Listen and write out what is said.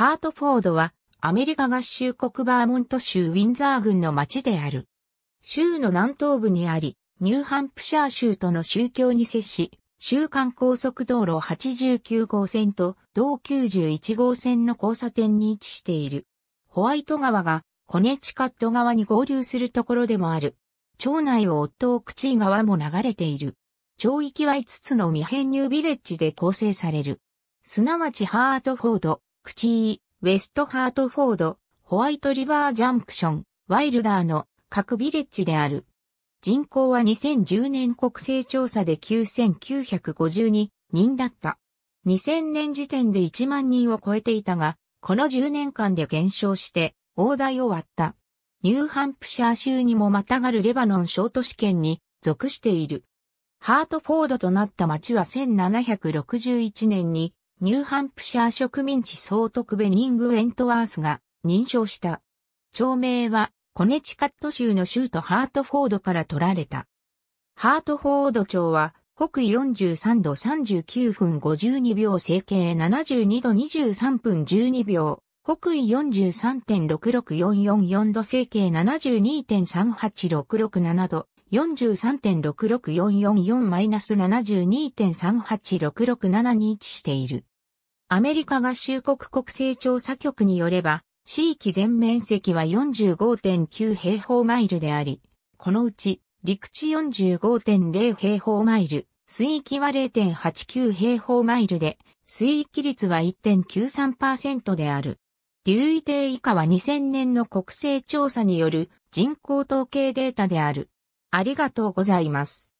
ハートフォードはアメリカ合衆国バーモント州ウィンザー郡の町である。州の南東部にあり、ニューハンプシャー州との宗教に接し、週間高速道路89号線と同91号線の交差点に位置している。ホワイト川がコネチカット川に合流するところでもある。町内をオットークチー川も流れている。町域は5つの未編入ビレッジで構成される。すなわちハートフォード、クチー、ウェストハートフォード、ホワイトリバージャンクション、ワイルダーの各ビレッジである。人口は2010年国勢調査で9952人だった。2000年時点で1万人を超えていたが、この10年間で減少して大台を割った。ニューハンプシャー州にもまたがるレバノン小都市圏に属している。ハートフォードとなった町は1761年にニューハンプシャー植民地総督ベニング・ウェントワースが認証した。町名はコネチカット州の州都ハートフォードから取られた。ハートフォード町は北緯43度39分52秒整形72度23分12秒。北緯43.66444度整形72.38667度43.66444-72.38667に位置している。アメリカ合衆国国勢調査局によれば、地域全面積は45.9平方マイルであり、このうち陸地45.0平方マイル、水域は0.89平方マイルで、水域率は1.93%である。留意定以下は2000年の国勢調査による人口統計データである。ありがとうございます。